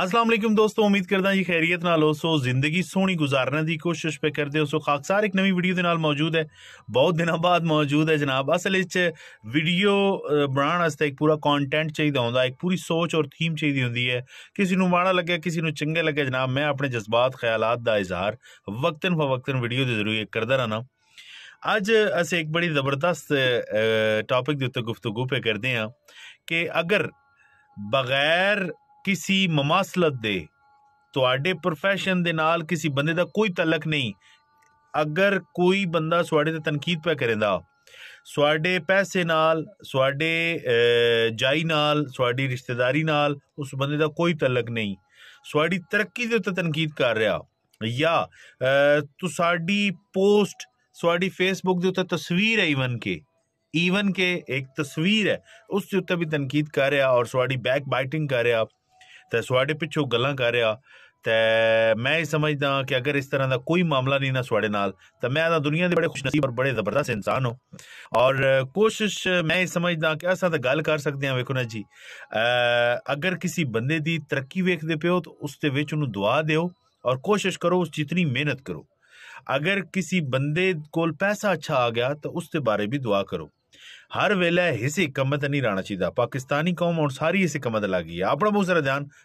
असलम दोस्तों उम्मीद करता जी खैरियत नो सो जिंदगी सोहनी गुजारने की कोशिश पे करते हो सो खाकसार एक नवी वीडियो के मौजूद है बहुत दिन बाद मौजूद है जनाब असल इस वीडियो बनाने एक पूरा कॉन्टेंट चाहिए हों एक पूरी सोच और थीम चाहिए होंगी है किसी को माड़ा लगे किसी को चंगे लगे जनाब मैं अपने जज्बात ख्यालात का इजहार वक्तन फवक्तन वीडियो के जरिए करता रहना अज अस एक बड़ी जबरदस्त टॉपिक के उत्ते गुफ्तगु पे करते हैं कि अगर बगैर ਕਿਸੇ ਮਮਾਸਲਤ ਦੇ ਤੁਹਾਡੇ profession ਦੇ ਨਾਲ ਕਿਸੇ ਬੰਦੇ ਦਾ ਕੋਈ ਤਾਲਕ ਨਹੀਂ ਅਗਰ ਕੋਈ ਬੰਦਾ ਤੁਹਾਡੇ ਤੇ ਤਨਕੀਦ ਪੈ ਕਰੇਂਦਾ ਤੁਹਾਡੇ ਪੈਸੇ ਨਾਲ ਤੁਹਾਡੇ ਜਾਈ ਨਾਲ ਤੁਹਾਡੀ ਰਿਸ਼ਤੇਦਾਰੀ ਨਾਲ ਉਸ ਬੰਦੇ ਦਾ ਕੋਈ ਤਾਲਕ ਨਹੀਂ ਤੁਹਾਡੀ ਤਰੱਕੀ ਦੇ ਉੱਤੇ ਤਨਕੀਦ ਕਰ ਰਿਹਾ ਜਾਂ ਤੁਹਾਡੀ ਪੋਸਟ ਤੁਹਾਡੀ ਫੇਸਬੁੱਕ ਦੇ ਉੱਤੇ ਤਸਵੀਰ ਹੈ ਈਵਨ ਕੇ ਈਵਨ के एक तस्वीर है उसके उत्ते भी तनकीद कर रहा और सॉरी बैक बाइटिंग कर रहा ਤੇ ਸਵਾੜੇ ਪਿੱਛੋਂ ਗੱਲਾਂ ਕਰ ਰਿਹਾ ਤੇ ਮੈਂ ਇਹ ਸਮਝਦਾ ਕਿ ਅਗਰ ਇਸ ਤਰ੍ਹਾਂ ਦਾ ਕੋਈ ਮਾਮਲਾ ਨਹੀਂ ਨਾ ਸਵਾੜੇ ਨਾਲ ਤਾਂ ਮੈਂ ਤਾਂ ਦੁਨੀਆ ਦੇ ਬੜੇ ਖੁਸ਼ਨਸੀਬ ਔਰ ਬੜੇ ਜ਼ਬਰਦਸਤ ਇਨਸਾਨ ਹਾਂ ਔਰ ਕੋਸ਼ਿਸ਼ ਮੈਂ ਇਹ ਸਮਝਦਾ ਕਿ ਅਸਾਂ ਤਾਂ ਗੱਲ ਕਰ ਸਕਦੇ ਹਾਂ ਵੇਖੋ ਨਾ ਜੀ ਅਗਰ ਕਿਸੇ ਬੰਦੇ ਦੀ ਤਰੱਕੀ ਵੇਖਦੇ ਪਿਓ ਤਾਂ ਉਸ ਦੇ ਵਿੱਚ ਉਹਨੂੰ ਦੁਆ ਦਿਓ ਔਰ ਕੋਸ਼ਿਸ਼ ਕਰੋ ਉਸ ਜਿਤਨੀ ਮਿਹਨਤ ਕਰੋ ਅਗਰ ਕਿਸੇ ਬੰਦੇ ਕੋਲ ਪੈਸਾ ਅੱਛਾ ਆ ਗਿਆ ਤਾਂ ਉਸ ਦੇ ਬਾਰੇ ਵੀ ਦੁਆ ਕਰੋ ਹਰ ਵੇਲੇ ਹਿਸੇ ਕਮਤ ਨਹੀਂ ਰਹਿਣਾ ਚਾਹੀਦਾ ਪਾਕਿਸਤਾਨੀ ਕੌਮ ਹੁਣ ਸਾਰੀ ਇਸੇ ਕਮਤ ਲੱਗੀ ਹੈ ਆਪਣਾ ਬਹੁਤ ਸਾਰਾ ਧਿਆਨ